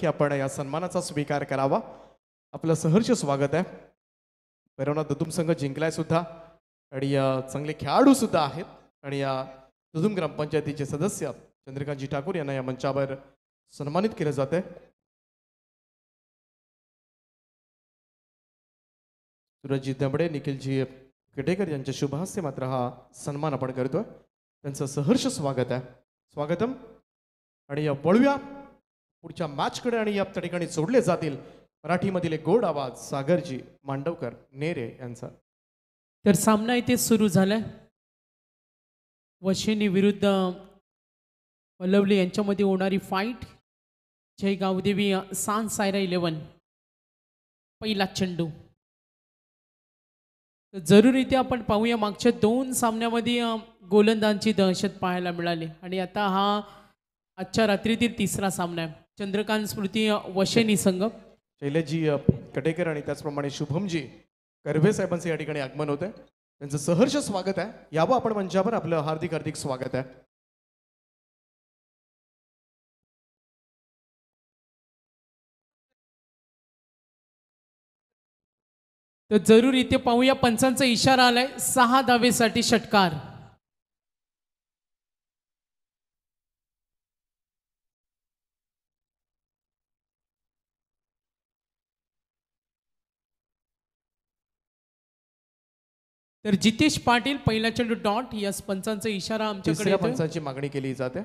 की आपण या सन्मानाचा स्वीकार करावा आपलं सहर्ष स्वागत आहे भैरवनाथ ददुम संघ जिंकलाय सुद्धा आणि चांगले खेळाडू सुद्धा आहेत आणि या दुधुम ग्रामपंचायतीचे सदस्य चंद्रकांतजी ठाकूर यांना या मंचावर सन्मानित केलं जात आहे सुरजजी दमडे निखिलजी केटेकर यांच्या शुभहस्ते मात्र हा सन्मान आपण करतोय त्यांचं सहर्ष स्वागत आहे स्वागतम आणि वळूया पुढच्या मॅचकडे आणि या ठिकाणी सोडले जातील मराठीमधील एक गोड आवाज सागरजी मांडवकर नेरे यांचा तर सामना इथे सुरू झालाय वशिनी विरुद्ध पल्लवली यांच्यामध्ये होणारी फाईट जय गावदेवी सान सायरा इलेवन पहिला चेंडू तर इथे आपण पाहूया मागच्या दोन सामन्यामध्ये गोलंदांची दहशत पाहायला मिळाली आणि आता हा आजच्या रात्रीतील तिसरा सामना आहे चंद्रकांत स्मृती वशेनी संघ शैलजी कटेकर आणि त्याचप्रमाणे शुभमजी कर्वे साहेबांचं या ठिकाणी आगमन होतं त्यांचं सहर्ष स्वागत आहे यावं आपण मंचावर आपलं हार्दिक हार्दिक स्वागत आहे तर जरूर इथे पाहूया पंचांचा इशारा आलाय सहा दावेसाठी षटकार तर जितेश पाटील पहिला चेंडू डॉट या पंचांचा इशारा आमच्याकडे पंचांची पंचाची मागणी केली जाते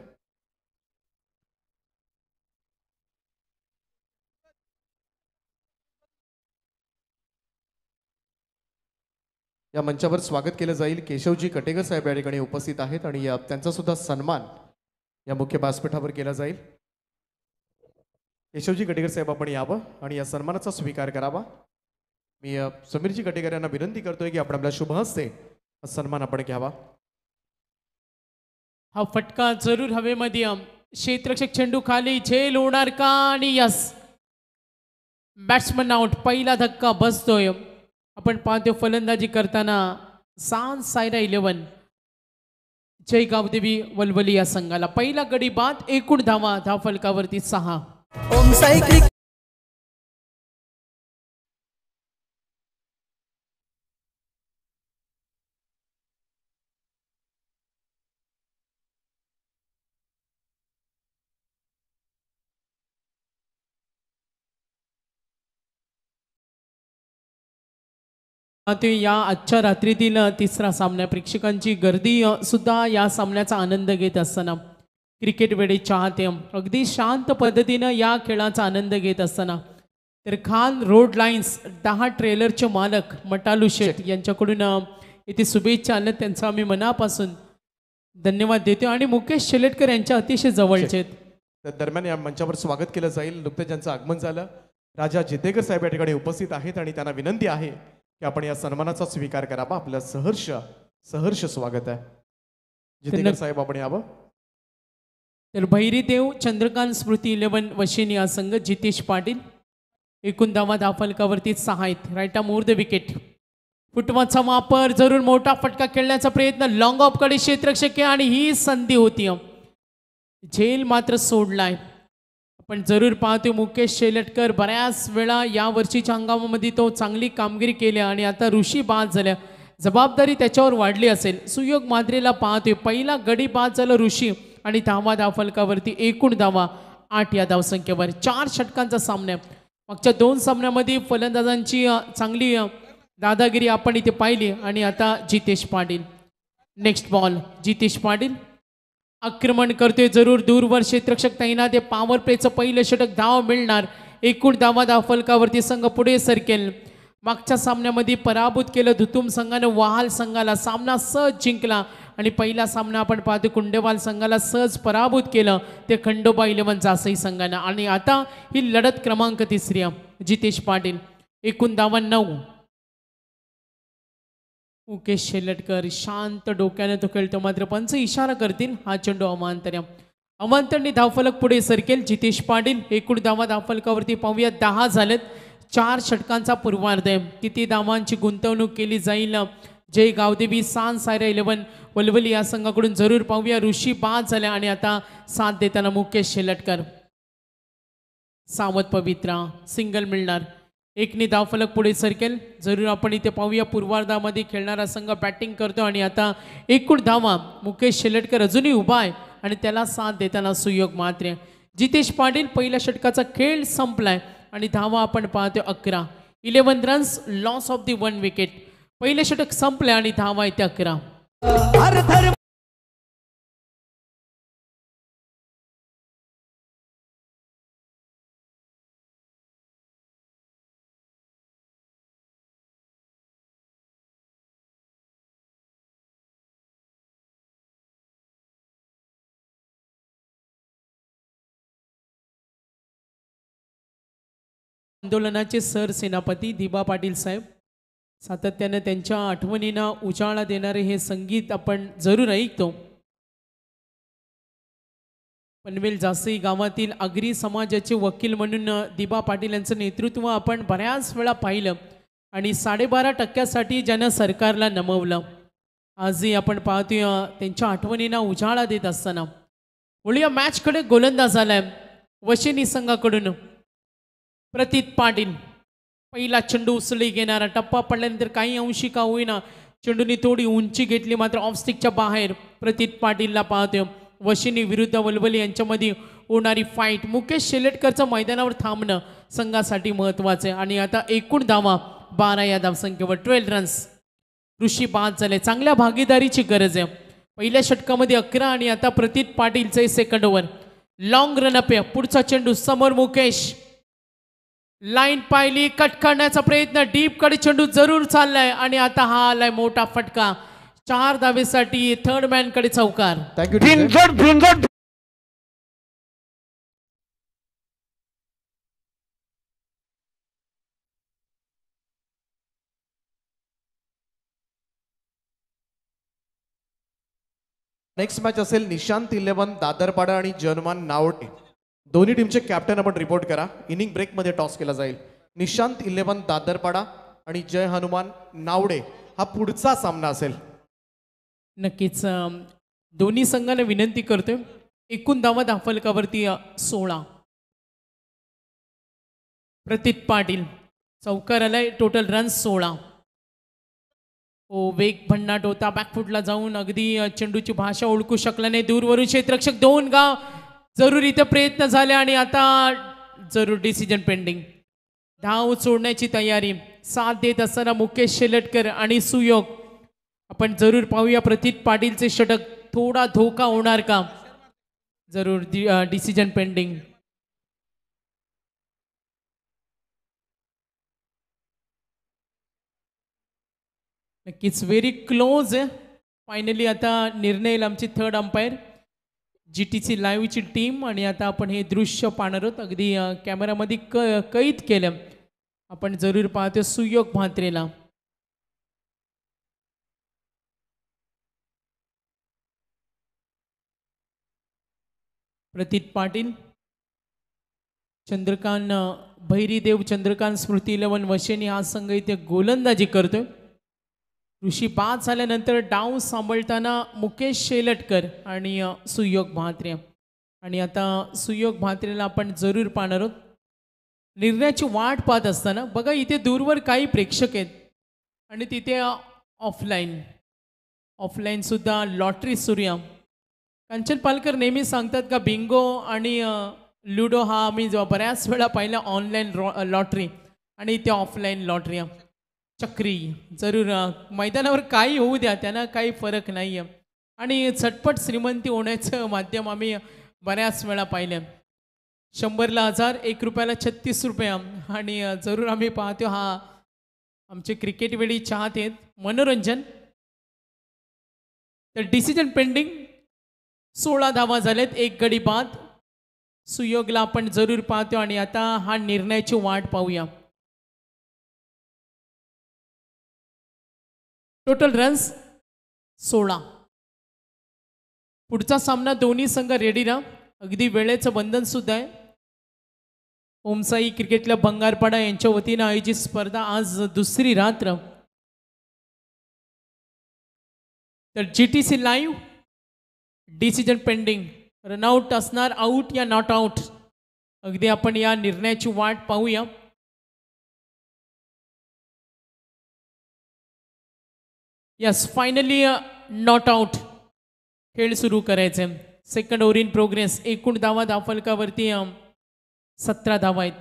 या मंचावर स्वागत केलं जाईल केशवजी कटेकर साहेब या ठिकाणी उपस्थित आहेत आणि त्यांचा सुद्धा सन्मान या मुख्य व्यासपीठावर केला जाईल केशवजी कटेकर साहेब आपण यावं आणि या सन्मानाचा स्वीकार करावा मी समीरजी कटेकर यांना विनंती करतोय की आपण आपल्या शुभ हस्ते सन्मान आपण घ्यावा हा फटका जरूर हवेमध्ये क्षेत्रक्षक चेंडू खाली झेल होणार का आणि यस बॅट्समन आउट पहिला धक्का बसतोय आपण पाहतो फलंदाजी करताना सान सायरा इलेव्हन जय गावदेवी वलवली या संघाला पहिला गडी बाद एकूण धावा धाव फलकावरती सहा ओम साई या आजच्या रात्रीतील तिसरा सामना प्रेक्षकांची गर्दी सुद्धा या सामन्याचा आनंद घेत असताना क्रिकेट वेळे चाहते अगदी शांत पद्धतीनं या खेळाचा आनंद घेत असताना तर खान रोड लाईन्स दहा ट्रेलरचे मालक मटालू शेठ यांच्याकडून येथे शुभेच्छा आणत त्यांचा आम्ही मनापासून धन्यवाद देतो आणि मुकेश शेलटकर यांच्या अतिशय जवळचे आहेत दरम्यान या मंचावर स्वागत केलं जाईल नुकतं ज्यांचं आगमन झालं राजा जितेकर साहेब या ठिकाणी उपस्थित आहेत आणि त्यांना विनंती आहे की आपण या सन्मानाचा स्वीकार बा आपलं सहर्ष सहर्ष स्वागत आहे जितेंद्र साहेब आपण यावं तर देव चंद्रकांत स्मृती इलेवन वशिनी हा संघ जितेश पाटील एकूण धावा फलकावरती सहा आहेत राईट मोर द विकेट फुटवाचा वापर जरूर मोठा फटका खेळण्याचा प्रयत्न लॉंग कडे क्षेत्रक्षके आणि ही संधी होती झेल मात्र सोडलाय पण जरूर पाहतो मुकेश शेलटकर बऱ्याच वेळा या वर्षीच्या हंगामामध्ये तो चांगली कामगिरी केल्या आणि आता ऋषी बाद झाल्या जबाबदारी त्याच्यावर वाढली असेल सुयोग माद्रेला पाहतोय पहिला गडी बाद झाला ऋषी आणि धावा दाफलकावरती एकूण धावा आठ या धावसंख्येवर चार षटकांचा सामना मागच्या दोन सामन्यामध्ये फलंदाजांची चांगली दादागिरी आपण इथे पाहिली आणि आता जितेश पाटील नेक्स्ट बॉल जितेश पाटील आक्रमण करतोय जरूर दूरवर क्षेत्रक्षक तैनात पावर प्लेचं पहिलं षटक धाव मिळणार एकूण धावा धाव फलकावरती संघ पुढे सरकेल मागच्या सामन्यामध्ये पराभूत केलं धुतुम संघानं वहाल संघाला सामना सहज जिंकला आणि पहिला सामना आपण पाहतो कुंडेवाल संघाला सहज पराभूत केलं ते खंडोबा इलेव्हन जासई संघानं आणि आता ही लढत क्रमांक तिसरी जितेश पाटील एकूण धावा नऊ मुकेश शेलटकर शांत डोक्याने तो खेळतो मात्र पंच इशारा करतील हा चेंडू अमांतर्या अमांतरने धावफलक पुढे सरकेल जितेश पाटील एकूण धावा धावफलकावरती पाहूया दहा झालेत चार षटकांचा पूर्वार्ध किती धावांची गुंतवणूक केली जाईल जय गावदेवी सान सायरा इलेव्हन वलवली या संघाकडून जरूर पाहूया ऋषी बाद झाल्या आणि आता साथ देताना मुकेश शेलटकर सावत पवित्रा सिंगल मिळणार एकने धावफलक पुढे सरकेल जरूर आपण इथे पाहूया पूर्वार्धामध्ये खेळणारा संघ बॅटिंग करतो आणि आता एकूण धावा मुकेश शेलटकर अजूनही उभा आहे आणि त्याला साथ देताना सुयोग मात्र जितेश पाटील पहिल्या षटकाचा खेळ संपलाय आणि धावा आपण पाहतो अकरा eleven runs loss of the one wicket पहिले षटक संपले आणि धावा येते अकरा आंदोलनाचे सेनापती दिबा पाटील साहेब सातत्यानं त्यांच्या आठवणींना उजाळा देणारे हे संगीत आपण जरूर ऐकतो पनवेल जासई गावातील आगरी समाजाचे वकील म्हणून दिबा पाटील यांचं नेतृत्व आपण बऱ्याच वेळा पाहिलं आणि साडेबारा टक्क्यासाठी ज्यानं सरकारला नमवलं आजही आपण पाहतोय त्यांच्या आठवणींना उजाळा देत असताना मॅच मॅचकडे गोलंदाज आलाय वशिनी संघाकडून प्रतीत पाटील पहिला चेंडू उचलली घेणारा टप्पा पडल्यानंतर काही अंशी का होईना चेंडूनी थोडी उंची घेतली मात्र ऑफस्टिकच्या बाहेर प्रतीत पाटीलला पाहतोय वशिनी विरुद्ध वलवली यांच्यामध्ये होणारी फाईट मुकेश शेलेटकरचं मैदानावर थांबणं संघासाठी महत्त्वाचं आहे आणि आता एकूण धावा बारा या धावसंख्येवर ट्वेल्व रन्स ऋषी बाद झाले चांगल्या भागीदारीची गरज आहे पहिल्या षटकामध्ये अकरा आणि आता प्रतीत पाटीलचं सेकंड ओव्हर लॉंग रनअप आहे पुढचा चेंडू समोर मुकेश लाईन पाहिली कट करण्याचा प्रयत्न डीप कडे चेंडू जरूर चाललाय आणि आता हा आलाय मोठा फटका चार धावेसाठी थर्ड मॅन कडे चौकार नेक्स्ट मॅच असेल निशांत इलेव्हन दादरपाडा आणि जनमान नावटे दोन्ही टीमचे कॅप्टन आपण रिपोर्ट करा इनिंग ब्रेकमध्ये टॉस केला जाईल निशांत इलेव्हन दादरपाडा आणि जय हनुमान नावडे हा पुढचा सामना असेल नक्कीच दोन्ही संघाने विनंती करतोय एकूण दावा दाफलकावरती सोळा प्रतीक पाटील चौकार आलाय टोटल रन सोळा ओ हो, वेग भन्नाट होता बॅकफुटला जाऊन अगदी चेंडूची भाषा ओळखू शकला नाही दूरवरून क्षेत्रक्षक दोन गाव जरूर इथं प्रयत्न झाले आणि आता जरूर डिसिजन पेंडिंग धाव सोडण्याची तयारी साथ देत असताना मुकेश शेलटकर आणि सुयोग आपण जरूर पाहूया प्रतीक पाटीलचे षटक थोडा धोका होणार का जरूर डिसिजन पेंडिंग नक्कीच व्हेरी क्लोज फायनली आता निर्णय आमची third umpire G T C लाईव्हची टीम आणि आता आपण हे दृश्य पाहणार अगदी कॅमेरामध्ये क कैद केलं आपण जरूर पाहतो सुयोग भात्रेला प्रतीत पाटील चंद्रकांत भैरीदेव चंद्रकांत स्मृती इलेवन वशेनी हा संघ इथे गोलंदाजी करतोय ऋषी बाद झाल्यानंतर डाव सांभाळताना मुकेश शेलटकर आणि सुयोग म्हात्रे आणि आता सुयोग म्हात्रेला आपण जरूर पाहणार आहोत निर्णयाची वाट पाहत असताना बघा इथे दूरवर काही प्रेक्षक आहेत आणि तिथे ऑफलाईन ऑफलाईनसुद्धा लॉटरी सूर्या कांचन पालकर नेहमी सांगतात का बिंगो आणि लुडो हा आम्ही जेव्हा बऱ्याच वेळा पाहिला ऑनलाईन लॉटरी आणि इथे ऑफलाईन लॉटरी चक्री जरूर मैदानावर काही होऊ द्या त्यांना काही फरक नाही आहे आणि झटपट श्रीमंती होण्याचं माध्यम आम्ही बऱ्याच वेळा पाहिलं शंभरला हजार एक रुपयाला छत्तीस रुपये आणि जरूर आम्ही पाहतो हा आमचे क्रिकेटवेळी आहेत मनोरंजन तर डिसिजन पेंडिंग सोळा धावा झाल्यात एक गडी बाद सुयोगला आपण जरूर पाहतो आणि आता हा निर्णयाची वाट पाहूया टोटल रन्स सोळा पुढचा सामना दोन्ही संघ रेडी ना अगदी वेळेचं बंधन सुद्धा आहे ओमसाई क्रिकेट क्लब बंगारपाडा यांच्या वतीनं आयोजित स्पर्धा आज दुसरी रात्र तर G T C live decision pending run out असणार आऊट या नॉट आऊट अगदी आपण या निर्णयाची वाट पाहूया यस फायनली नॉट आउट खेळ सुरू करायचे सेकंड ओव्हर इन प्रोग्रेस एकूण धावा दाफलकावरती सतरा धावा आहेत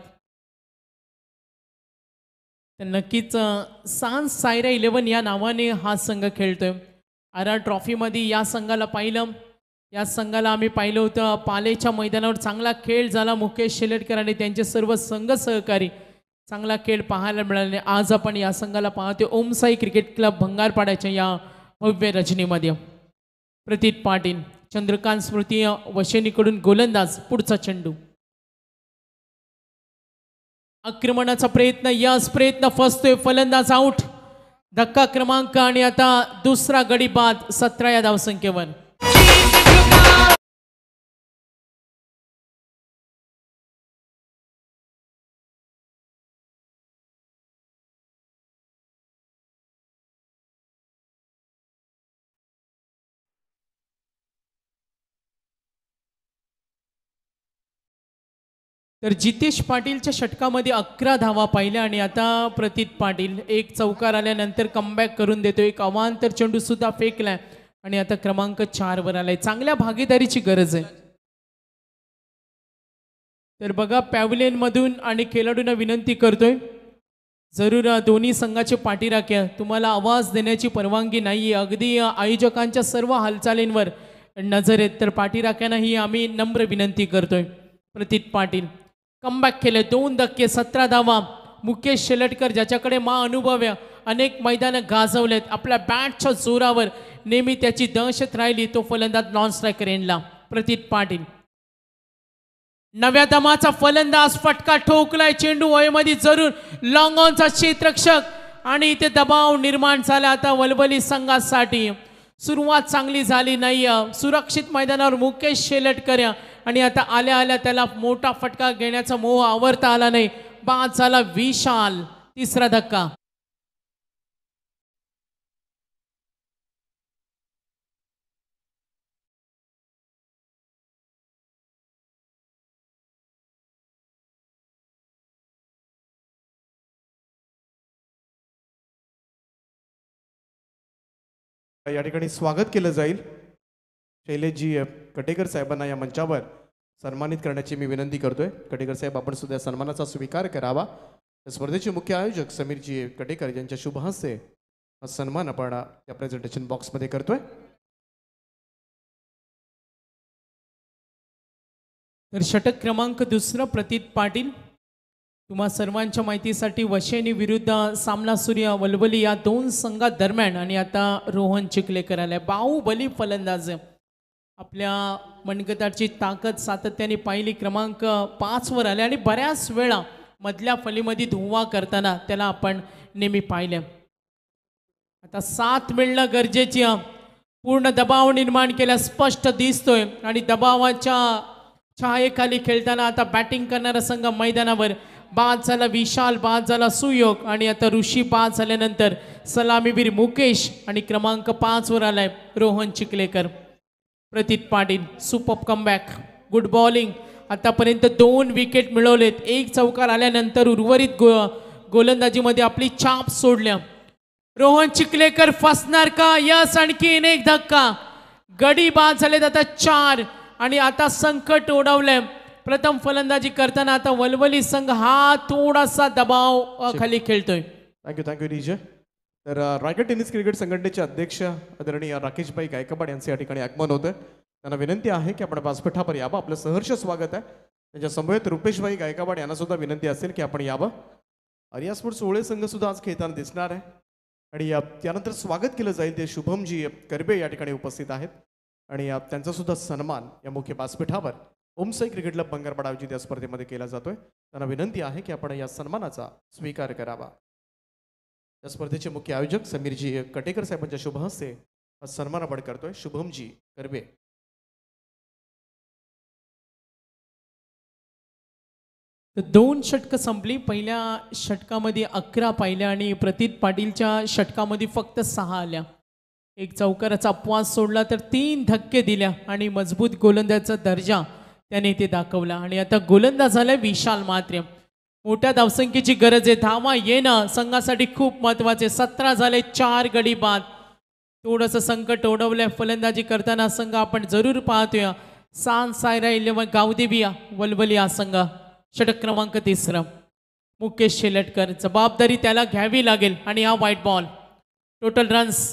तर नक्कीच सान सायरा इलेवन या नावाने हा संघ खेळतोय आरा ट्रॉफीमध्ये या संघाला पाहिलं या संघाला आम्ही पाहिलं होतं पालेच्या मैदानावर चांगला खेळ झाला मुकेश शेलेटकर आणि त्यांचे सर्व संघ सहकारी चांगला खेळ पाहायला मिळाल्याने आज आपण या संघाला पाहतो ओमसाई क्रिकेट क्लब भंगारपाड्याच्या या भव्य रचनेमध्ये प्रतीत पाटील चंद्रकांत स्मृती वशेनीकडून गोलंदाज पुढचा चेंडू आक्रमणाचा प्रयत्न यास प्रयत्न फसतोय फलंदाज आउट धक्का क्रमांक आणि आता दुसरा गडी बाद सतरा या धावसंख्येवर तर जितेश पाटीलच्या षटकामध्ये अकरा धावा पाहिल्या आणि आता प्रतीत पाटील एक चौकार आल्यानंतर कमबॅक करून देतो एक अवांतर चेंडू सुद्धा फेकलाय आणि आता क्रमांक वर आलाय चांगल्या भागीदारीची गरज आहे तर बघा मधून आणि खेळाडूंना विनंती करतोय जरूर दोन्ही संघाचे पाठीराख्या तुम्हाला आवाज देण्याची परवानगी नाही अगदी आयोजकांच्या सर्व हालचालींवर नजर आहेत तर पाठीराख्यांनाही आम्ही नम्र विनंती करतोय प्रतीत पाटील कमबॅक केले दोन धक्के सतरा धावा मुकेश शेलटकर ज्याच्याकडे मा अनुभव्य अनेक मैदानं गाजवलेत आपल्या बॅटच्या जोरावर नेहमी त्याची दहशत राहिली तो फलंदाज नॉन स्ट्रायकर एंडला प्रतीत पाटील नव्या दमाचा फलंदाज फटका ठोकलाय चेंडू वयमध्ये जरूर लॉंग ऑनचा क्षेत्रक्षक आणि इथे दबाव निर्माण झाला आता वलबली संघासाठी सुरुवात चांगली झाली नाही सुरक्षित मैदानावर मुकेश शेलटकर आणि आता आल्या आल्या त्याला मोठा फटका घेण्याचा मोह आवरता आला नाही बाद विशाल तिसरा धक्का या ठिकाणी स्वागत केलं जाईल शैलेशजी कटेकर साहेबांना या मंचावर सन्मानित करण्याची मी विनंती करतोय कटेकर साहेब आपण सुद्धा सन्मानाचा स्वीकार करावा स्पर्धेचे मुख्य आयोजक समीरजी कटेकर यांच्या हस्ते हा सन्मान आपण या प्रेझेंटेशन बॉक्समध्ये करतोय तर षटक क्रमांक दुसरा प्रतीत पाटील तुम्हा सर्वांच्या माहितीसाठी वशेनी विरुद्ध सामना सूर्य वलवली या दोन संघादरम्यान आणि आता रोहन चिखलेकर आलाय बाहुबली फलंदाज आपल्या मनगटाची ताकद सातत्याने पाहिली क्रमांक पाचवर आले आणि बऱ्याच वेळा मधल्या फलीमध्ये धुवा करताना त्याला आपण नेहमी पाहिलं आता साथ मिळणं गरजेची पूर्ण दबाव निर्माण केला स्पष्ट दिसतोय आणि दबावाच्या छायेखाली खेळताना आता बॅटिंग करणारा संघ मैदानावर बाद झाला विशाल बाद झाला सुयोग आणि आता ऋषी बाद झाल्यानंतर सलामीवीर मुकेश आणि क्रमांक पाचवर आलाय रोहन चिखलेकर प्रतीत पाटील सुपअप कमबॅक गुड बॉलिंग आतापर्यंत दोन विकेट मिळवलेत एक चौकार आल्यानंतर उर्वरित गो गोलंदाजीमध्ये आपली छाप सोडल्या रोहन चिखलेकर फसणार का यस आणखी एक धक्का गडी बाद झालेत आता चार आणि आता संकट ओढवलंय प्रथम फलंदाजी करताना आता वलवली संघ हा थोडासा दबाव खाली खेळतोय थँक्यू थँक्यू तर रायगड टेनिस क्रिकेट संघटनेचे अध्यक्ष आदरणीय राकेशभाई गायकवाड यांचं या ठिकाणी आगमन होतं त्यांना विनंती आहे की आपण व्यासपीठावर यावं आपलं सहर्ष स्वागत आहे त्यांच्या समवेत रुपेशभाई गायकवाड यांना सुद्धा विनंती असेल की आपण यावं आर्या स्पोर्ट्स सोहळे संघ सुद्धा आज खेळताना दिसणार आहे आणि त्यानंतर स्वागत केलं जाईल ते शुभमजी करबे या ठिकाणी उपस्थित आहेत आणि त्यांचा सुद्धा सन्मान या मुख्य व्यासपीठावर ओमसाई क्रिकेट क्लब बंगारपाडा आयोजित या स्पर्धेमध्ये केला जातोय त्यांना विनंती आहे की आपण या सन्मानाचा स्वीकार करावा या स्पर्धेचे मुख्य आयोजक समीरजी कटेकर साहेबांच्या शुभ हस्ते सन्मान आपण करतोय शुभमजी कर्वे दोन षटक संपली पहिल्या षटकामध्ये अकरा पाहिल्या आणि प्रतीत पाटीलच्या षटकामध्ये फक्त सहा आल्या एक चौकाराचा अपवास सोडला तर तीन धक्के दिल्या आणि मजबूत गोलंदाजाचा दर्जा त्याने ते दाखवला आणि आता गोलंदाज झाला विशाल मात्र मोठ्या धावसंख्येची गरज आहे धावा येणं संघासाठी खूप महत्वाचे सतरा झाले चार गडी बाद थोडंसं संकट ओढवलंय फलंदाजी करताना संघ आपण जरूर पाहतोय सान सायरा इलेवन गावदेवी वलवली हा संघ षटक क्रमांक तिसरा मुकेश शेलटकर जबाबदारी त्याला घ्यावी लागेल आणि हा व्हाईट बॉल टोटल रन्स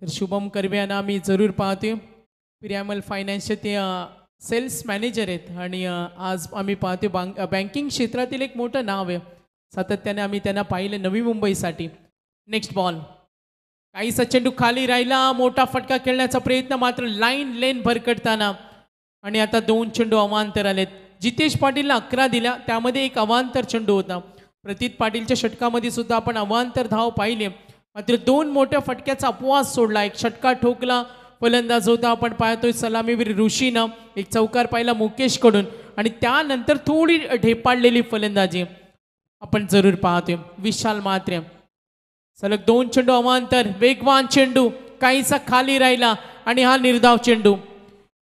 तर शुभम कर्वे यांना आम्ही जरूर पाहतोय पिरॅमल फायनान्सचे ते सेल्स मॅनेजर आहेत आणि आज आम्ही पाहतो बँक बँकिंग क्षेत्रातील एक मोठं नाव आहे सातत्याने आम्ही त्यांना पाहिलं नवी मुंबईसाठी नेक्स्ट बॉल काही सचेंडू खाली राहिला मोठा फटका खेळण्याचा प्रयत्न मात्र लाईन लेन भरकटताना आणि आता दोन चेंडू अवांतर आलेत जितेश पाटीलला अकरा दिल्या त्यामध्ये एक अवांतर चेंडू होता प्रतीत पाटीलच्या षटकामध्ये सुद्धा आपण अवांतर धाव पाहिले मात्र दोन मोठ्या फटक्याचा अपवास सोडला एक षटका ठोकला फलंदाज होता आपण पाहतोय सलामीवीर ऋषीनं एक चौकार पाहिला मुकेशकडून आणि त्यानंतर थोडी ढेपाडलेली फलंदाजी आपण जरूर पाहतोय विशाल मात्रे सलग दोन चेंडू अवांतर वेगवान चेंडू काहीसा खाली राहिला आणि हा निर्धाव चेंडू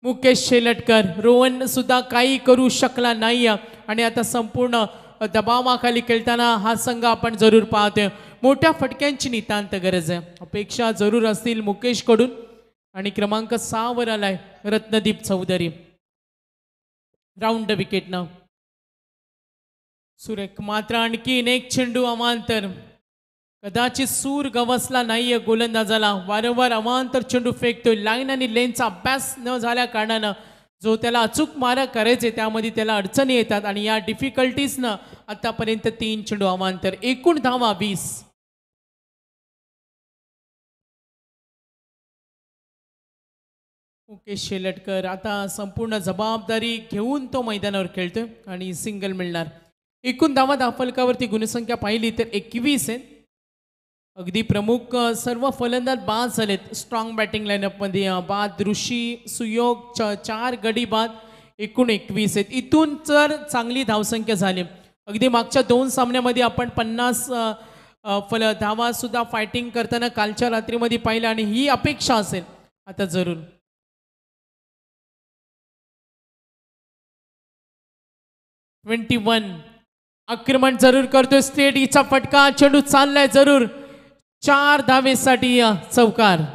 मुकेश शेलटकर रोहन सुद्धा काही करू शकला नाही आणि आता संपूर्ण दबावाखाली खेळताना हा संघ आपण जरूर पाहतोय मोठ्या फटक्यांची नितांत गरज आहे अपेक्षा जरूर असतील मुकेशकडून आणि क्रमांक सहा वर आलाय रत्नदीप चौधरी राऊंड विकेटनं सुरेख मात्र आणखीन एक चेंडू अमांतर कदाचित सूर गवसला नाहीये गोलंदाजाला वारंवार अमांतर चेंडू फेकतोय लाईन आणि लेनचा अभ्यास न झाल्या कारणानं जो त्याला अचूक मारा करायचे त्यामध्ये त्याला अडचणी येतात आणि या डिफिकल्टीजनं आतापर्यंत तीन चेंडू अमांतर एकूण धावा वीस मुकेश शेलटकर आता संपूर्ण जबाबदारी घेऊन तो मैदानावर खेळतोय आणि सिंगल मिळणार एकूण धावा दहा फलकावरती गुणसंख्या पाहिली तर एकवीस आहे अगदी प्रमुख सर्व फलंदाज बाद झालेत स्ट्रॉंग बॅटिंग लाईनअपमध्ये बाद ऋषी सुयोग च चार गडी बाद एकूण एकवीस आहेत इथून तर चांगली धावसंख्या झाली अगदी मागच्या दोन सामन्यामध्ये आपण पन्नास फल धावासुद्धा फायटिंग करताना कालच्या रात्रीमध्ये पाहिलं आणि ही अपेक्षा असेल आता जरूर ट्वेंटी वन आक्रमण जरूर करतोय स्टेडीचा फटका चेंडू चाललाय जरूर चार धावेसाठी चौकार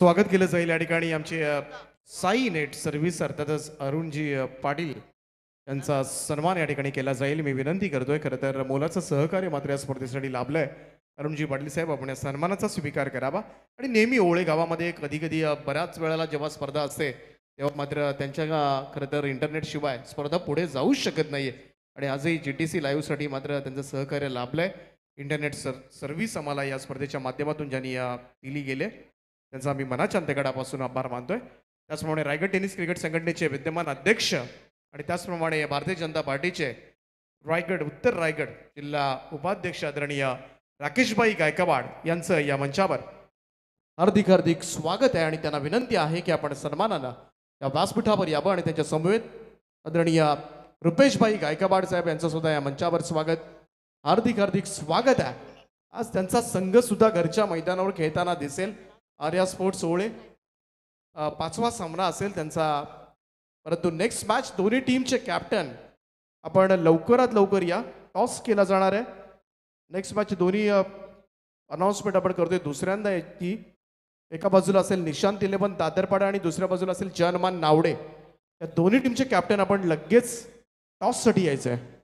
स्वागत केलं जाईल या ठिकाणी आमचे साई नेट सर्व्हिस अर्थातच अरुणजी पाटील यांचा सन्मान या ठिकाणी केला जाईल मी विनंती करतोय खरं तर मोलाचं सहकार्य मात्र या स्पर्धेसाठी लाभलं आहे अरुणजी पाटील साहेब आपण या सन्मानाचा स्वीकार करावा आणि नेहमी ओळे गावामध्ये कधी कधी बऱ्याच वेळाला जेव्हा स्पर्धा असते तेव्हा मात्र त्यांच्या खरं तर इंटरनेटशिवाय स्पर्धा पुढे जाऊच शकत नाही आहे आणि आजही जी टी सी लाईव्हसाठी मात्र त्यांचं सहकार्य लाभलं आहे इंटरनेट सर सर्व्हिस आम्हाला या स्पर्धेच्या माध्यमातून ज्यांनी दिली गेले त्यांचा आम्ही मनाच्या अंतगडापासून आभार मानतोय त्याचप्रमाणे रायगड टेनिस क्रिकेट संघटनेचे विद्यमान अध्यक्ष आणि त्याचप्रमाणे भारतीय जनता पार्टीचे रायगड उत्तर रायगड जिल्हा उपाध्यक्ष आदरणीय राकेशबाई गायकवाड यांचं या मंचावर हार्दिक हार्दिक स्वागत आहे आणि त्यांना विनंती आहे की आपण सन्मानानं या व्यासपीठावर यावं आणि त्यांच्या समवेत आदरणीय रुपेशबाई गायकवाड साहेब यांचं सुद्धा या मंचावर स्वागत हार्दिक हार्दिक स्वागत आहे आज त्यांचा संघ सुद्धा घरच्या मैदानावर खेळताना दिसेल आर्या स्पोर्ट्स ओळे पाचवा सामना असेल त्यांचा परंतु नेक्स्ट मॅच दोन्ही टीमचे कॅप्टन आपण लवकरात लवकर या टॉस केला जाणार आहे नेक्स्ट मॅच दोन्ही अनाऊन्समेंट आपण करतोय दुसऱ्यांदा की एका बाजूला असेल निशांत इलेवन दादरपाडा आणि दुसऱ्या बाजूला असेल जनमान नावडे या दोन्ही टीमचे कॅप्टन आपण लगेच टॉससाठी यायचं आहे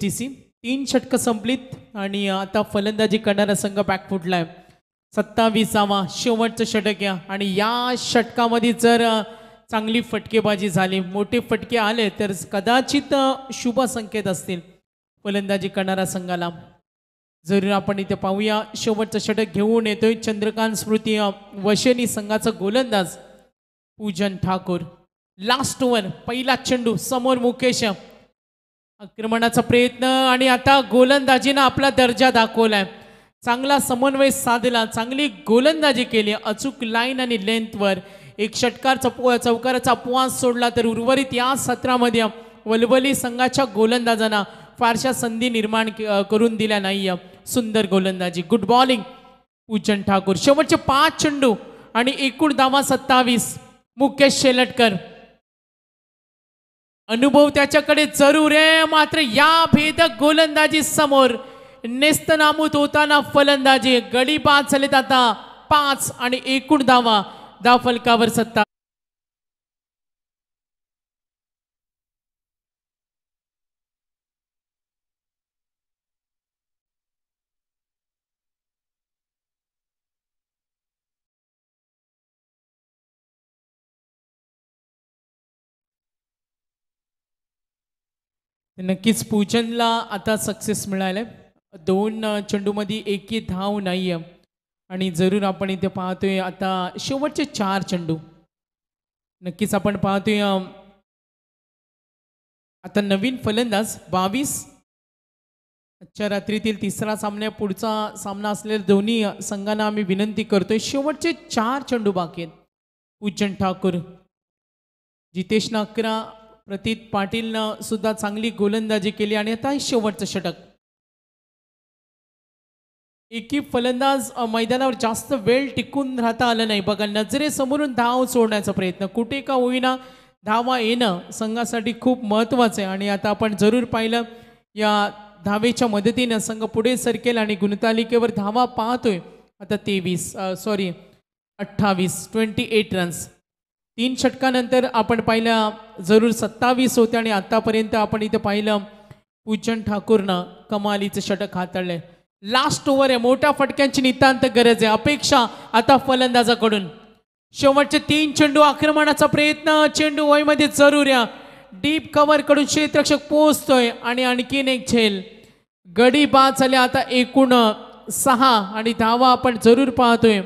टी सी तीन षटकं संपलीत आणि आता फलंदाजी करणारा संघ बॅकफुटला आहे सत्तावीसावा शेवटचं षटक या आणि या षटकामध्ये जर चांगली फटकेबाजी झाली मोठे फटके आले तर कदाचित शुभ संकेत असतील फलंदाजी करणाऱ्या संघाला जरूर आपण इथे पाहूया शेवटचं षटक घेऊन येतोय चंद्रकांत स्मृती वशेनी संघाचा गोलंदाज पूजन ठाकूर लास्ट वन पहिला चेंडू समोर मुकेश आक्रमणाचा प्रयत्न आणि आता गोलंदाजीनं आपला दर्जा दाखवलाय चांगला समन्वय साधला चांगली गोलंदाजी केली अचूक लाईन आणि लेंथवर एक षटकार चौ चौकाराचा अपवास सोडला तर उर्वरित या सत्रामध्ये वलवली संघाच्या गोलंदाजांना फारशा संधी निर्माण करून दिल्या नाही सुंदर गोलंदाजी गुड बॉलिंग पूजन ठाकूर शेवटचे पाच चेंडू आणि एकूण धावा सत्तावीस मुकेश शेलटकर अनुभव त्याच्याकडे जरूर आहे मात्र या भेदक गोलंदाजी समोर नेस्तनामूत होताना फलंदाजी गडी बाद झालेत आता पाच आणि एकूण धावा दाफलकावर फलकावर सत्ता नक्कीच पूजनला आता सक्सेस मिळालं आहे दोन चेंडूमध्ये एकी धाव नाही आहे आणि जरूर आपण इथे पाहतोय आता शेवटचे चार चेंडू नक्कीच आपण पाहतोय आता नवीन फलंदाज बावीस आजच्या रात्रीतील तिसरा सामना पुढचा सामना असलेल्या दोन्ही संघांना आम्ही विनंती करतोय शेवटचे चार चेंडू बाकी आहेत पूजन ठाकूर जितेश नाकरा प्रतीत पाटीलनं सुद्धा चांगली गोलंदाजी केली आणि आता शेवटचं षटक एकी फलंदाज मैदानावर जास्त वेळ टिकून राहता आलं नाही बघा नजरेसमोरून धाव सोडण्याचा प्रयत्न कुठे का होईना धावा येणं संघासाठी खूप महत्त्वाचं आहे आणि आता आपण जरूर पाहिलं या धावेच्या मदतीनं संघ पुढे सरकेल आणि गुणतालिकेवर धावा पाहतोय आता तेवीस सॉरी अठ्ठावीस ट्वेंटी एट रन्स तीन षटकानंतर आपण पाहिलं जरूर सत्तावीस होते आणि आतापर्यंत आपण इथे पाहिलं पूजन ठाकूरनं कमालीचं षटक हाताळलंय लास्ट ओव्हर आहे मोठ्या फटक्यांची नितांत गरज आहे अपेक्षा आता फलंदाजाकडून शेवटचे तीन चेंडू आक्रमणाचा प्रयत्न चेंडू वयमध्ये जरूर या डीप कव्हर कडून क्षेत्रक्षक पोहोचतोय आणि आणखीन एक झेल गडी बाद झाले आता एकूण सहा आणि धावा आपण जरूर पाहतोय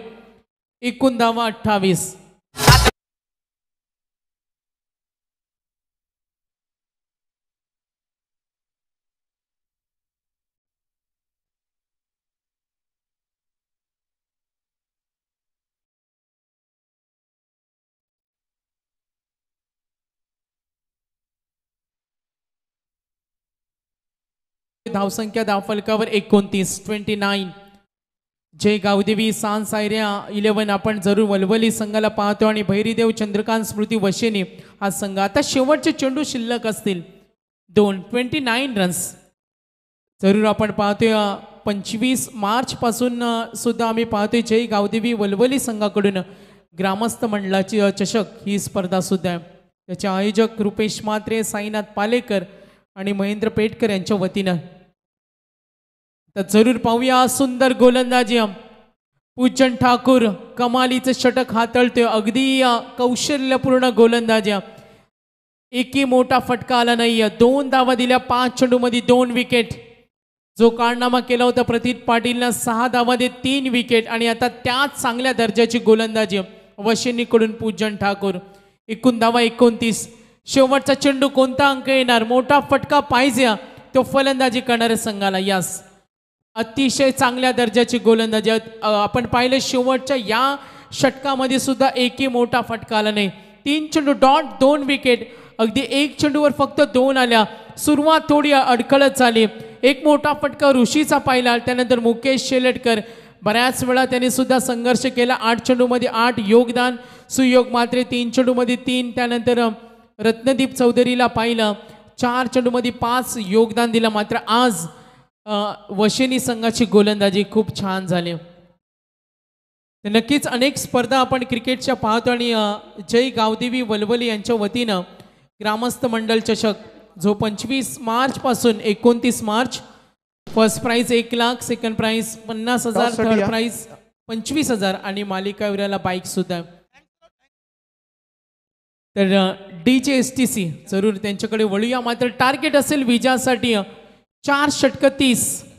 एकूण धावा अठ्ठावीस धावसंख्या धावफलकावर एकोणतीस ट्वेंटी नाईन जय गावदेवी सान सायऱ्या इलेव्हन आपण जरूर वलवली संघाला पाहतो आणि भैरीदेव चंद्रकांत स्मृती वशेने हा संघ आता शेवटचे चेंडू शिल्लक असतील दोन ट्वेंटी नाईन रन्स जरूर आपण पाहतोय पंचवीस मार्चपासून सुद्धा आम्ही पाहतोय जय गावदेवी वलवली संघाकडून ग्रामस्थ मंडळाची चषक ही स्पर्धा सुद्धा आहे त्याचे आयोजक रुपेश मात्रे साईनाथ पालेकर आणि महेंद्र पेटकर यांच्या वतीनं तर जरूर पाहूया सुंदर गोलंदाजी पूजन ठाकूर कमालीचं षटक हातळतोय अगदी कौशल्यपूर्ण गोलंदाजी एकी मोठा फटका आला नाहीये दोन धावा दिल्या पाच मध्ये दोन विकेट जो कारनामा केला होता पाटील पाटीलनं सहा दे तीन विकेट आणि आता त्याच चांगल्या दर्जाची गोलंदाजी वशिनीकडून पूजन ठाकूर एकूण धावा एकोणतीस शेवटचा चेंडू कोणता अंक येणार मोठा फटका पाहिजे तो फलंदाजी करणाऱ्या संघाला यास अतिशय चांगल्या दर्जाची गोलंदाजी आपण पाहिलं शेवटच्या या षटकामध्ये सुद्धा एकही मोठा फटका आला नाही तीन चेंडू डॉट दोन विकेट अगदी एक चेंडूवर फक्त दोन आल्या सुरुवात थोडी अडखळत झाली एक मोठा फटका ऋषीचा पाहिला त्यानंतर मुकेश शेलटकर बऱ्याच वेळा त्यांनी सुद्धा संघर्ष केला आठ चेंडूमध्ये आठ योगदान सुयोग मात्रे तीन चेंडूमध्ये तीन त्यानंतर रत्नदीप चौधरीला पाहिलं चार चेंडूमध्ये पाच योगदान दिलं मात्र आज वशिनी संघाची गोलंदाजी खूप छान झाली नक्कीच अनेक स्पर्धा आपण क्रिकेटच्या पाहतो आणि जय गावदेवी वलवली यांच्या वतीनं ग्रामस्थ मंडल चषक जो पंचवीस पासून एकोणतीस मार्च फर्स्ट प्राईज एक लाख सेकंड प्राईज पन्नास हजार थर्ड प्राईज पंचवीस हजार आणि मालिकावीराला बाईक सुद्धा तर D J S T C जरूर त्यांच्याकडे वळूया मात्र टार्गेट असेल विजासाठी चार षटक तीस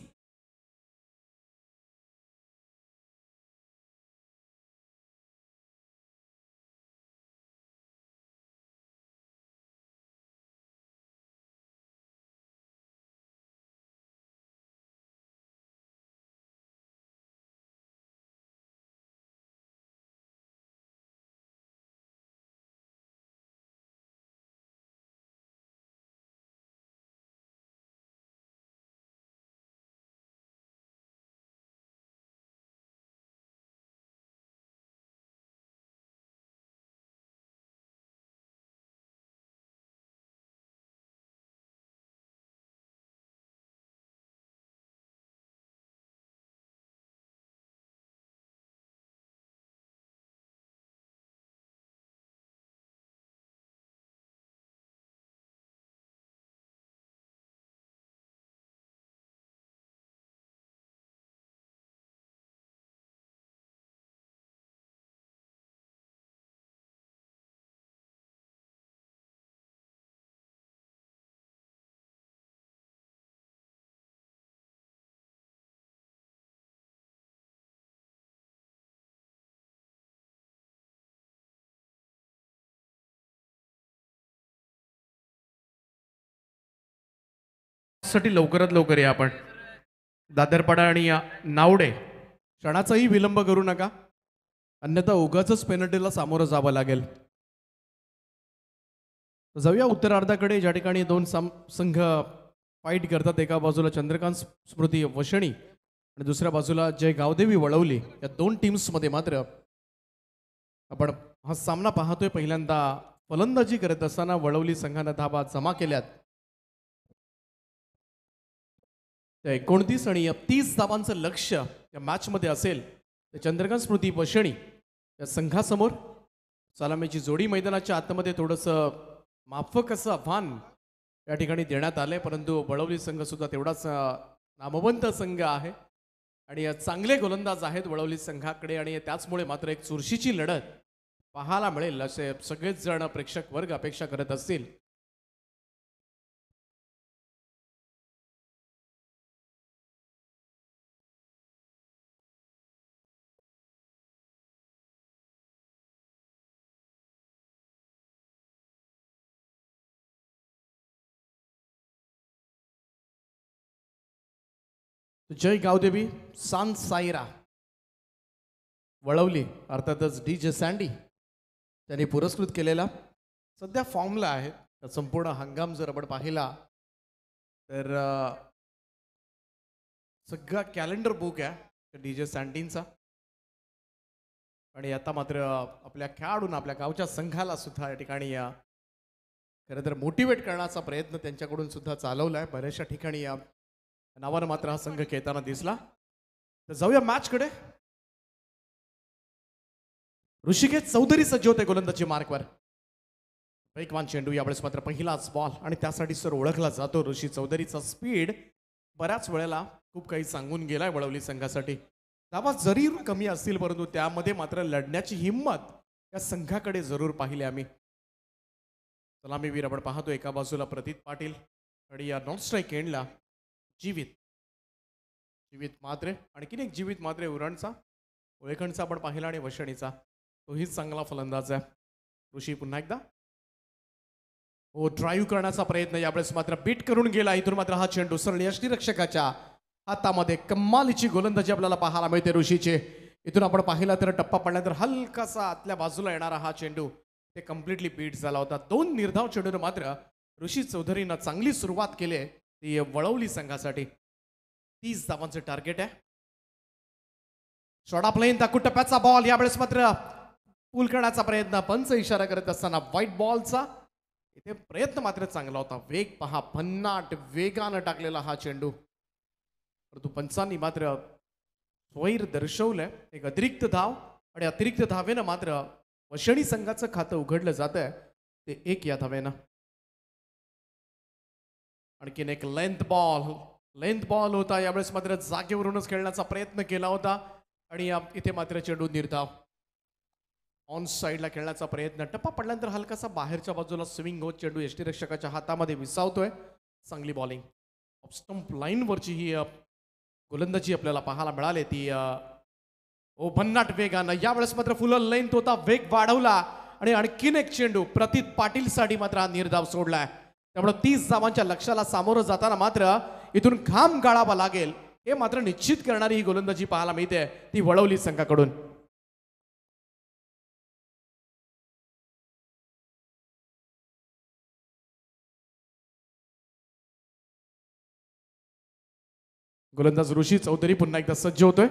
साठी लवकरात लवकर या आपण दादरपाडा आणि या नावडे क्षणाचाही विलंब करू नका अन्यथा उगाच पेनल्टीला सामोरं जावं लागेल जाऊया उत्तरार्धाकडे ज्या ठिकाणी दोन संघ फाईट करतात एका बाजूला चंद्रकांत स्मृती वशणी आणि दुसऱ्या बाजूला जय गावदेवी वळवली या दोन टीम्समध्ये मात्र आपण हा सामना पाहतोय पहिल्यांदा फलंदाजी करत असताना वळवली संघानं धाबा जमा केल्यात त्या एकोणतीस आणि या तीस धावांचं लक्ष या मॅचमध्ये असेल तर चंद्रकांत स्मृती बशणी या संघासमोर सलामीची जोडी मैदानाच्या आतमध्ये थोडंसं माफक असं आव्हान या ठिकाणी देण्यात आलं आहे परंतु बळवली संघसुद्धा तेवढाच नामवंत संघ आहे आणि चांगले गोलंदाज आहेत वळवली संघाकडे आणि त्याचमुळे मात्र एक चुरशीची लढत पाहायला मिळेल असे सगळेच जण प्रेक्षक वर्ग अपेक्षा करत असतील जय गावदेवी सान सायरा वळवली अर्थातच डी जे सँडी त्यांनी पुरस्कृत केलेला सध्या फॉर्मला आहे संपूर्ण हंगाम जर आपण पाहिला तर सगळा कॅलेंडर बुक आहे डी जे सँडींचा आणि आता मात्र आपल्या खेळाडून आपल्या गावच्या संघाला सुद्धा या ठिकाणी खरं तर मोटिवेट करण्याचा प्रयत्न त्यांच्याकडून सुद्धा चालवला आहे बऱ्याचशा ठिकाणी या नावानं मात्र हा संघ खेळताना दिसला तर जाऊया मॅचकडे ऋषिकेश चौधरी सज्ज होते गोलंदाजी मार्कवर वेगवान चेंडू यावेळेस मात्र पहिलाच बॉल आणि त्यासाठी सर ओळखला जातो ऋषी चौधरीचा स्पीड बऱ्याच वेळेला खूप काही सांगून गेलाय वळवली संघासाठी धावा जरी कमी असतील परंतु त्यामध्ये मात्र लढण्याची हिंमत या संघाकडे जरूर पाहिले आम्ही सलामीवीर मी वीर आपण पाहतो एका बाजूला प्रतीत पाटील आणि या नॉन स्ट्राईक एंडला जीवित जीवित मात्रे आणखीन एक जीवित मात्रे उरणचा ओळखणचा आपण पाहिला आणि वशणीचा तोहीच चांगला फलंदाज आहे ऋषी पुन्हा एकदा हो ड्राईव्ह करण्याचा प्रयत्न यावेळेस मात्र बीट करून गेला इथून मात्र हा चेंडू सरळ यष्टीरक्षकाच्या हातामध्ये कम्मालीची गोलंदाजी आपल्याला पाहायला मिळते ऋषीचे इथून आपण पाहिला तर टप्पा पडल्यानंतर हलकासा आतल्या बाजूला येणारा हा चेंडू ते कम्प्लिटली बीट झाला होता दोन निर्धाव चेंडूने मात्र ऋषी चौधरीनं चांगली सुरुवात केली ती वळवली संघासाठी तीस धावांचं टार्गेट आहे शॉर्ट प्लेन दा कुटप्प्याचा बॉल यावेळेस मात्र पूल करण्याचा प्रयत्न पंच इशारा करत असताना व्हाईट बॉलचा इथे प्रयत्न मात्र चांगला होता वेग पहा भन्नाट वेगानं टाकलेला हा चेंडू परंतु पंचांनी मात्र स्वैर दर्शवलंय एक अतिरिक्त धाव आणि अतिरिक्त धावेनं मात्र वशणी संघाचं खातं उघडलं जात आहे ते एक या धावेनं आणखीन एक लेंथ बॉल लेंथ बॉल होता यावेळेस मात्र जागेवरूनच खेळण्याचा प्रयत्न केला होता आणि इथे मात्र चेंडू निर्धाव ऑन साईडला खेळण्याचा प्रयत्न टप्पा पडल्यानंतर हलकासा बाहेरच्या बाजूला स्विंग होत चेंडू रक्षकाच्या हातामध्ये विसावतोय चांगली बॉलिंग स्टंप लाईनवरची ही गोलंदाजी आपल्याला पाहायला मिळाली ती ओ भन्नाट वेगानं यावेळेस मात्र फुलं लेंथ होता वेग वाढवला आणि आणखीन एक चेंडू प्रतीत पाटीलसाठी मात्र हा निर्धाव सोडलाय त्यामुळे तीस जावांच्या लक्षाला सामोरं जाताना मात्र इथून घाम गाळावा लागेल हे मात्र निश्चित करणारी ही गोलंदाजी पाहायला मिळते ती वळवली संघाकडून गोलंदाज ऋषी चौधरी पुन्हा एकदा सज्ज होतोय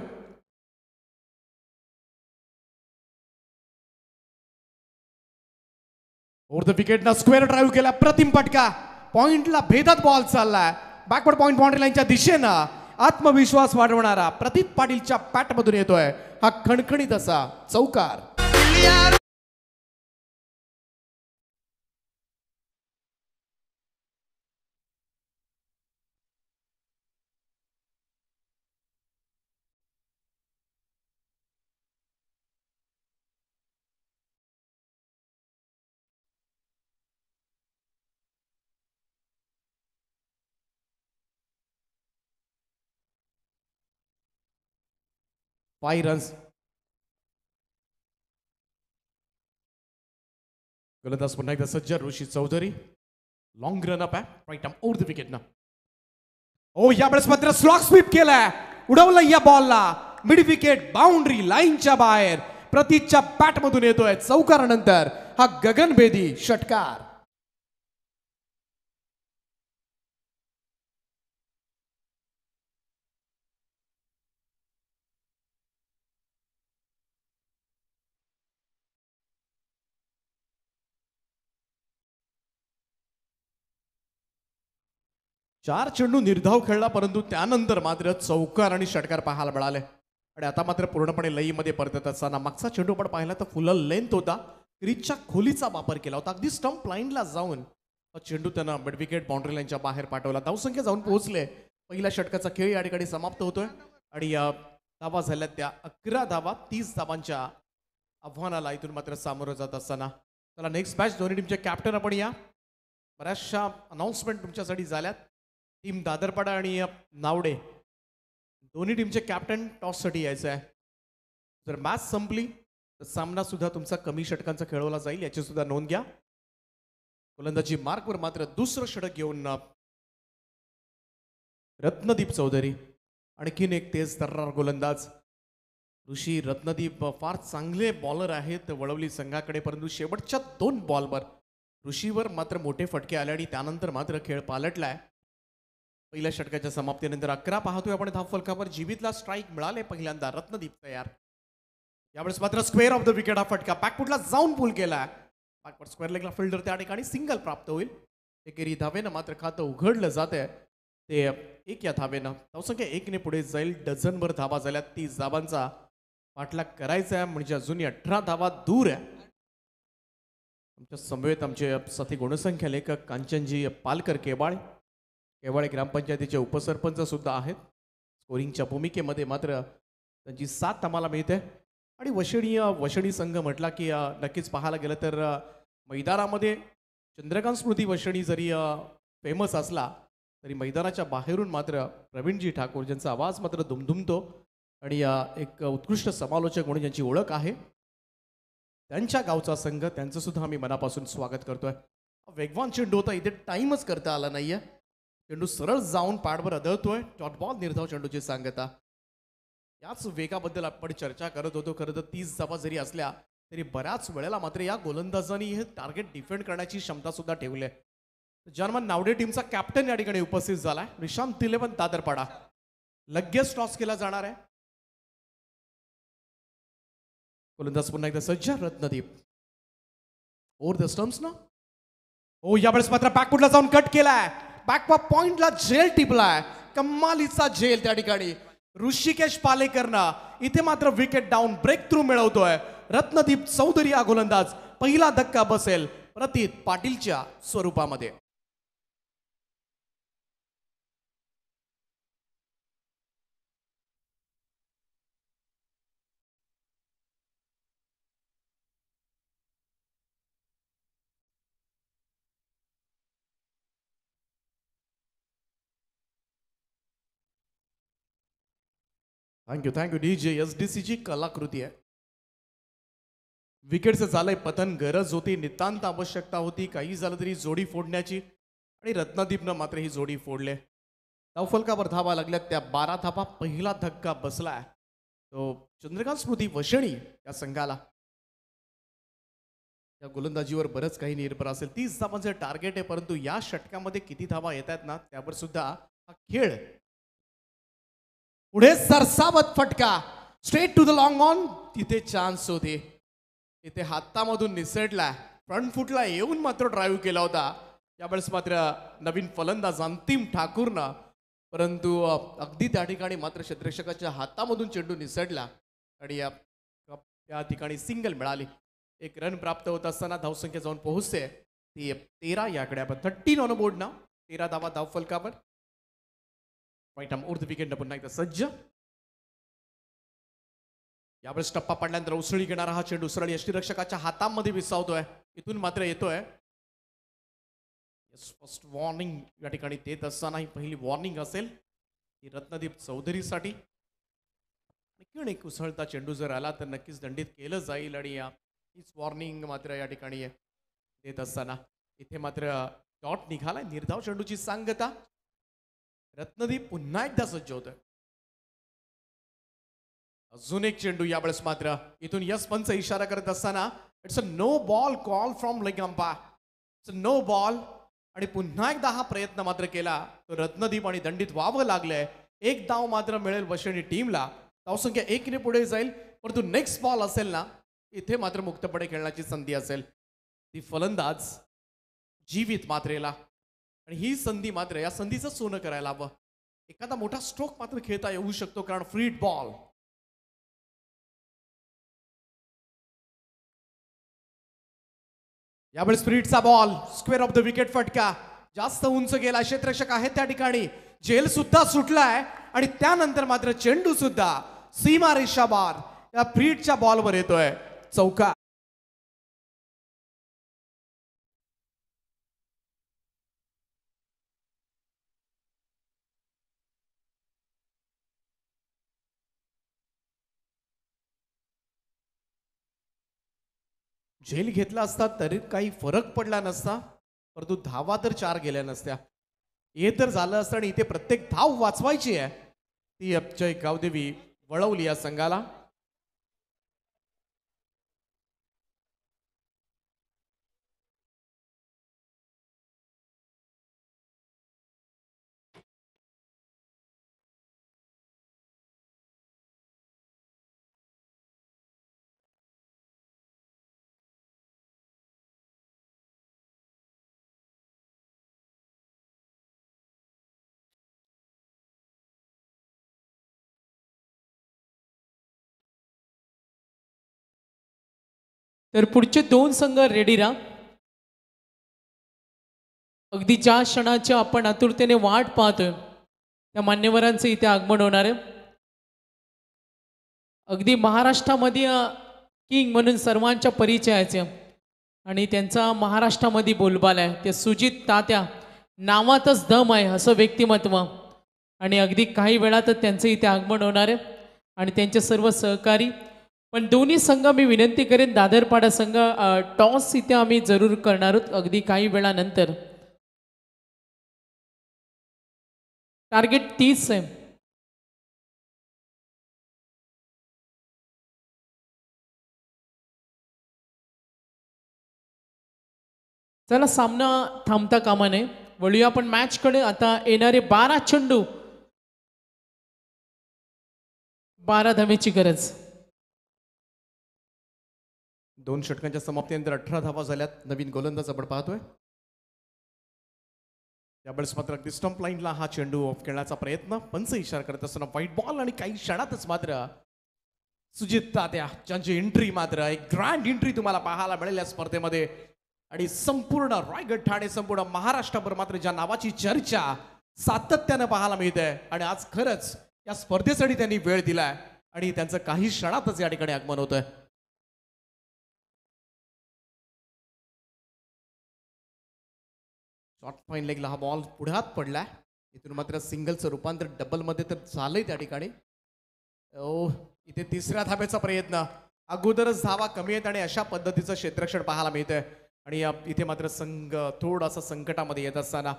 ओव्हर द विकेटनं स्क्वेअर ड्राईव्ह केला प्रतिम पटका पॉइंटला भेदत बॉल चाललाय बॅकवर्ड पॉईंट बाउंड्री लाईनच्या दिशेनं आत्मविश्वास वाढवणारा प्रतीत पाटीलच्या पॅटमधून येतोय हा खणखणीत असा चौकार five runs. गोलंदाज पुन्हा एकदा सज्ज Rishi Chaudhari long run up आहे right arm over the wicket ना ओ यावेळेस मात्र स्लॉग स्वीप केलाय उडवलं या बॉलला मिड विकेट बाउंड्री लाईनच्या बाहेर प्रतीकच्या बॅटमधून येतोय चौकारानंतर हा गगनभेदी षटकार चार चेंडू निर्धाव खेळला परंतु त्यानंतर मात्र चौकार आणि षटकार पाहायला मिळाले आणि आता मात्र पूर्णपणे लईमध्ये परत येत असताना मागचा चेंडू पण पाहिला तर फुलं लेंथ होता क्रीजच्या खोलीचा वापर केला होता अगदी स्टंप लाईनला जाऊन चेंडू त्यानं मिडविकेट बाउंड्री लाईनच्या बाहेर पाठवला धावसंख्या जाऊन पोहोचले पहिल्या षटकाचा खेळ या ठिकाणी समाप्त होतोय आणि धावा झाल्या त्या अकरा धावा तीस धावांच्या आव्हानाला इथून मात्र सामोरं जात असताना चला नेक्स्ट मॅच दोन्ही टीमचे कॅप्टन आपण या बऱ्याचशा अनाऊन्समेंट तुमच्यासाठी झाल्यात टीम दादरपाडा आणि नावडे दोन्ही टीमचे कॅप्टन टॉससाठी यायचं आहे जर मॅच संपली तर सामनासुद्धा तुमचा कमी षटकांचा खेळवला जाईल याची सुद्धा नोंद घ्या गोलंदाजी मार्कवर मात्र दुसरं षटक घेऊन रत्नदीप चौधरी आणखीन एक तेज तर्रार गोलंदाज ऋषी रत्नदीप फार चांगले बॉलर आहेत वळवली संघाकडे परंतु शेवटच्या दोन बॉलवर ऋषीवर मात्र मोठे फटके आले आणि त्यानंतर मात्र खेळ पालटला आहे पहिल्या षटकाच्या समाप्तीनंतर अकरा पाहतोय आपण फलकावर जीवितला स्ट्राईक मिळाले पहिल्यांदा रत्नदीप तयार यावेळेस मात्र स्क्वेअर ऑफ द विकेट हा फटका पॅकपुटला जाऊन पूल केला बॅकवर स्क्वेअर लेगला फिल्डर त्या ठिकाणी सिंगल प्राप्त होईल एकेरी धावेनं मात्र खातं उघडलं जात ते एक या धावेनं धावसंख्या एकने पुढे जाईल डझनभर धावा झाल्या तीस धावांचा पाठलाग करायचा आहे म्हणजे अजूनही अठरा धावा दूर आहे आमच्या समवेत आमचे साथी गुणसंख्या लेखक कांचनजी पालकर केबाळ केवळ ग्रामपंचायतीचे उपसरपंच सुद्धा आहेत स्कोरिंगच्या भूमिकेमध्ये मात्र त्यांची साथ आम्हाला मिळते आणि वशणीय वशिणी संघ म्हटला की नक्कीच पाहायला गेलं तर मैदानामध्ये चंद्रकांत स्मृती वशिणी जरी फेमस असला तरी मैदानाच्या बाहेरून मात्र प्रवीणजी ठाकूर ज्यांचा आवाज मात्र दुमधुमतो आणि एक उत्कृष्ट समालोचक म्हणून ज्यांची ओळख आहे त्यांच्या गावचा संघ त्यांचंसुद्धा आम्ही मनापासून स्वागत करतोय वेगवान चेंडू होता इथे टाईमच करता आला नाही आहे चेंडू सरळ जाऊन पाठभर आदळतोय बॉल निर्धाव चेंडूची सांगता याच वेगाबद्दल आपण चर्चा करत होतो खरं तर तीस जबा जरी असल्या तरी बऱ्याच वेळेला मात्र या गोलंदाजांनी हे टार्गेट डिफेंड करण्याची क्षमता सुद्धा ठेवली आहे जर्मन नावडे टीमचा कॅप्टन या ठिकाणी उपस्थित झाला आहे निशांत तिलेवन दादरपाडा लगेच टॉस केला जाणार आहे गोलंदाज पुन्हा एकदा सज्ज रत्नदीप ओर द स्टम्स ना हो यावेळेस मात्र बॅकवुडला जाऊन कट केलाय बॅकवा पॉइंटला झेल टिपलाय कम्मालीचा झेल त्या ठिकाणी ऋषिकेश पालेकरनं इथे मात्र विकेट डाऊन ब्रेक थ्रू मिळवतोय रत्नदीप चौधरी हा गोलंदाज पहिला धक्का बसेल प्रतीत पाटीलच्या स्वरूपामध्ये thank you thank you D J S D सीची कलाकृती आहे विकेटचं झालंय पतन गरज होती नितांत आवश्यकता होती काही झालं तरी जोडी फोडण्याची आणि रत्नदीपनं मात्र ही जोडी फोडले धावफलकावर धावा लागल्यात त्या बारा धावा पहिला धक्का बसला आहे तो चंद्रकांत स्मृती वशणी या संघाला या गोलंदाजीवर बरंच काही निर्भर असेल तीस धावांचं टार्गेट आहे परंतु या षटकामध्ये किती धावा येत आहेत ना त्यावर सुद्धा हा खेळ पुढे सरसावत फटका straight to the long on तिथे चान्स होते तिथे हातामधून निसटला फ्रंट फुटला येऊन मात्र ड्राईव्ह केला होता यावेळेस मात्र नवीन फलंदाज अंतिम ठाकूरनं परंतु अगदी त्या ठिकाणी मात्र क्षेत्रक्षकाच्या हातामधून चेंडू निसटला आणि या ठिकाणी सिंगल मिळाली एक रन प्राप्त होत असताना धावसंख्या जाऊन पोहोचते ती तेरा याकडे आपण थर्टीन ऑन बोर्ड ना तेरा धावा धाव फलकावर पैठम उर्ध विकेंड पुन्हा एकदा सज्ज यावेळेस टप्पा पडल्यानंतर उसळी घेणारा हा चेंडू उसरळी यष्टीरक्षकाच्या हातामध्ये विसावतोय इथून मात्र येतोय फर्स्ट वॉर्निंग या ठिकाणी देत ही पहिली वॉर्निंग असेल ही रत्नदीप चौधरीसाठी आणखीन एक उसळता चेंडू जर आला तर नक्कीच दंडित केलं जाईल आणि या हीच वॉर्निंग मात्र या ठिकाणी देत असताना इथे मात्र डॉट निघाला निर्धाव चेंडूची सांगता रत्नदीप पुन्हा एकदा सज्ज होत अजून एक चेंडू यावेळेस मात्र इथून यस पंच इशारा करत असताना it's a no ball call from leg it's a no ball आणि पुन्हा एकदा हा प्रयत्न मात्र केला तो रत्नदीप आणि दंडित व्हावं लागलंय एक धाव मात्र मिळेल वशिणी टीमला धावसंख्या एकने पुढे जाईल परंतु नेक्स्ट बॉल असेल ना इथे मात्र मुक्तपणे खेळण्याची संधी असेल ती फलंदाज जीवित मात्रेला आणि ही संधी मात्र या संधीचं सोनं करायला हवं एखादा मोठा स्ट्रोक मात्र खेळता येऊ शकतो कारण फ्रीड बॉल यावेळेस फ्रीडचा ball square off the wicket फटका जास्त उंच गेला क्षेत्रक्षक आहेत त्या ठिकाणी जेल सुद्धा सुटलाय आणि त्यानंतर मात्र चेंडू सुद्धा सीमा रेषा बार या फ्रीडच्या बॉलवर येतोय चौका झेल घेतला असता तरी काही फरक पडला नसता परंतु धावा तर चार गेल्या नसत्या हे तर झालं असतं आणि इथे प्रत्येक धाव वाचवायची आहे ती अपचय गावदेवी वळवली या संघाला तर पुढचे दोन संघ रेडी राहा अगदी ज्या क्षणाच्या आपण आतुरतेने वाट पाहतोय त्या मान्यवरांचं इथे आगमन होणार आहे अगदी महाराष्ट्रामध्ये किंग म्हणून सर्वांच्या परिचयाचे आणि त्यांचा महाराष्ट्रामध्ये बोलबाला आहे ते सुजित तात्या नावातच दम आहे असं व्यक्तिमत्व आणि अगदी काही वेळातच त्यांचं इथे आगमन होणार आहे आणि त्यांचे सर्व सहकारी पण दोन्ही संघ मी विनंती करेन दादरपाडा संघ टॉस इथे आम्ही जरूर करणार आहोत अगदी काही वेळानंतर टार्गेट तीस आहे चला सामना थांबता कामा नये वळूया आपण मॅचकडे आता येणारे बारा चंडू बारा धमेची गरज दोन षटकांच्या समाप्तीनंतर अठरा धावा झाल्यात नवीन गोलंदाज आपण पाहतोय त्यावेळेस मात्र अगदी स्टंप लाईनला हा चेंडू ऑफ खेळण्याचा प्रयत्न पंच इशारा करत असताना व्हाईट बॉल आणि काही क्षणातच मात्र सुजित तात्या ज्यांची एंट्री मात्र एक ग्रँड एंट्री तुम्हाला पाहायला मिळेल या स्पर्धेमध्ये आणि संपूर्ण रायगड ठाणे संपूर्ण महाराष्ट्रावर मात्र ज्या नावाची चर्चा सातत्यानं पाहायला मिळते आणि आज खरंच या स्पर्धेसाठी त्यांनी वेळ दिलाय आणि त्यांचं काही क्षणातच या ठिकाणी आगमन होतंय शॉर्ट फाईन लेगला हा बॉल पुढ्यात पडला इथून मात्र सिंगलचं रूपांतर डबलमध्ये तर झालंय त्या ठिकाणी ओ इथे तिसऱ्या धाब्याचा प्रयत्न अगोदरच धावा कमी आहेत आणि अशा पद्धतीचं क्षेत्रक्षण पाहायला मिळतंय आणि इथे मात्र संघ थोडासा संकटामध्ये येत असताना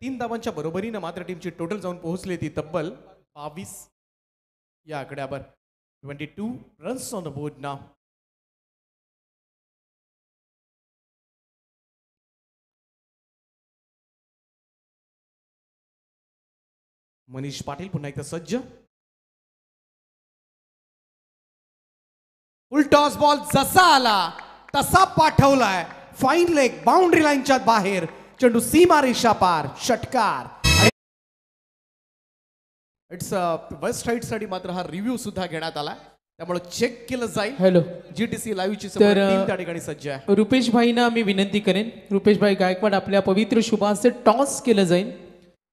तीन धावांच्या बरोबरीनं मात्र टीमची टोटल जाऊन पोहोचली ती तब्बल बावीस या आकड्यावर twenty two runs on the board नाव मनीष पाटील पुन्हा एकदा सज्ज टॉस बॉल जसा आला तसा पाठवलाय फाईन लेग बाउंड्री लाईनच्या बाहेर चेंडू सीमा रेषा पार षटकार इट्स वेस्ट राईट साठी मात्र हा रिव्ह्यू सुद्धा घेण्यात आला त्यामुळे चेक केलं जाईल हॅलो जीटीसी ची तर uh, त्या ठिकाणी सज्ज आहे रुपेश भाईना मी विनंती करेन रुपेश भाई गायकवाड आपल्या पवित्र शुभांचे टॉस केलं जाईल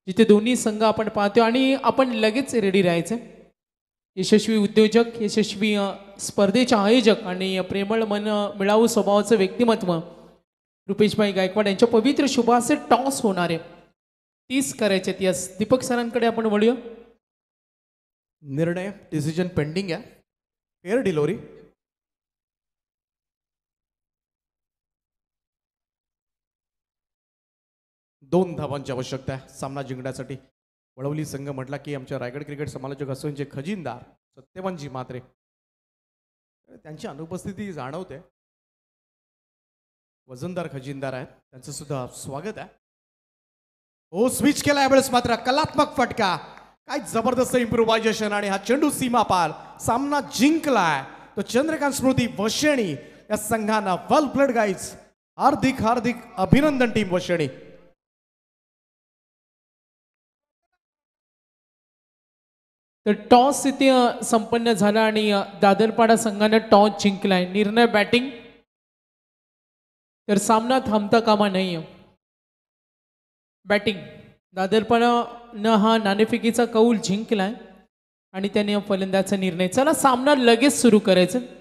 जिथे दोन्ही संघ आपण पाहतो आणि आपण लगेच रेडी राहायचं यशस्वी उद्योजक यशस्वी स्पर्धेचे आयोजक आणि प्रेमळ मन मिळावू स्वभावाचं व्यक्तिमत्व रुपेशबाई गायकवाड यांच्या पवित्र शुभाचे टॉस होणारे तीस करायचे यस दीपक सरांकडे आपण वळूया निर्णय डिसिजन पेंडिंग आहे एअर डिलिव्हरी दोन धावांची आवश्यकता आहे सामना जिंकण्यासाठी वळवली संघ म्हटला की आमच्या रायगड क्रिकेट समालोचक असूनचे खजिनदार सत्यवानजी मात्रे त्यांची अनुपस्थिती जाणवते वजनदार खजिनदार आहेत त्यांचं सुद्धा स्वागत आहे हो स्विच केला यावेळेस मात्र कलात्मक फटका काय जबरदस्त इम्प्रोव्हायझेशन आणि हा चेंडू सीमापाल सामना जिंकलाय तो चंद्रकांत स्मृती वशेणी या संघानं वेल प्लेड गाईज हार्दिक हार्दिक अभिनंदन टीम वशेणी तर टॉस इथे संपन्न झाला आणि दादरपाडा संघानं टॉस जिंकलाय निर्णय बॅटिंग तर सामना थांबता कामा नाही बॅटिंग दादरपाडानं हा नाणेफिकीचा कौल जिंकलाय आणि त्याने फलंदाचा निर्णय चला सामना लगेच सुरू करायचा